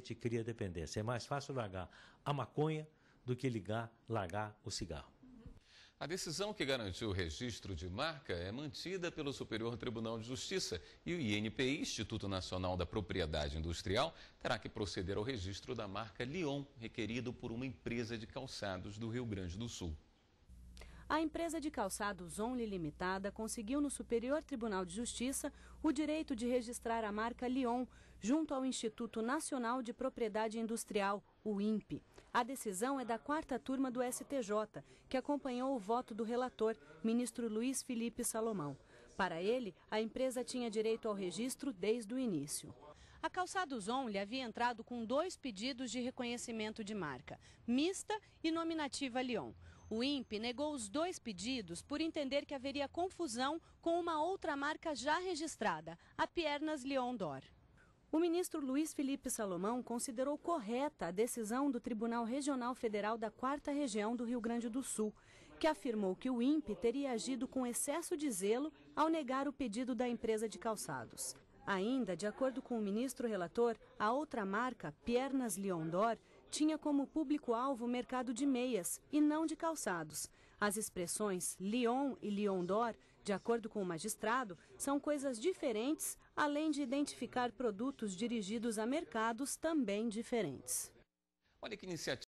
cria dependência. É mais fácil largar a maconha do que ligar, largar o cigarro. A decisão que garantiu o registro de marca é mantida pelo Superior Tribunal de Justiça e o INPI, Instituto Nacional da Propriedade Industrial, terá que proceder ao registro da marca Lyon, requerido por uma empresa de calçados do Rio Grande do Sul a empresa de calçados Only Limitada conseguiu no Superior Tribunal de Justiça o direito de registrar a marca Lyon junto ao Instituto Nacional de Propriedade Industrial, o INPE. A decisão é da quarta turma do STJ, que acompanhou o voto do relator, ministro Luiz Felipe Salomão. Para ele, a empresa tinha direito ao registro desde o início. A Calçados Only havia entrado com dois pedidos de reconhecimento de marca, mista e nominativa Lyon. O INPE negou os dois pedidos por entender que haveria confusão com uma outra marca já registrada, a Piernas Leon d'Or. O ministro Luiz Felipe Salomão considerou correta a decisão do Tribunal Regional Federal da Quarta Região do Rio Grande do Sul, que afirmou que o INPE teria agido com excesso de zelo ao negar o pedido da empresa de calçados. Ainda, de acordo com o ministro relator, a outra marca, Piernas Leondor, tinha como público-alvo o mercado de meias e não de calçados. As expressões Lyon e Lyon d'Or, de acordo com o magistrado, são coisas diferentes, além de identificar produtos dirigidos a mercados também diferentes. Olha que iniciativa.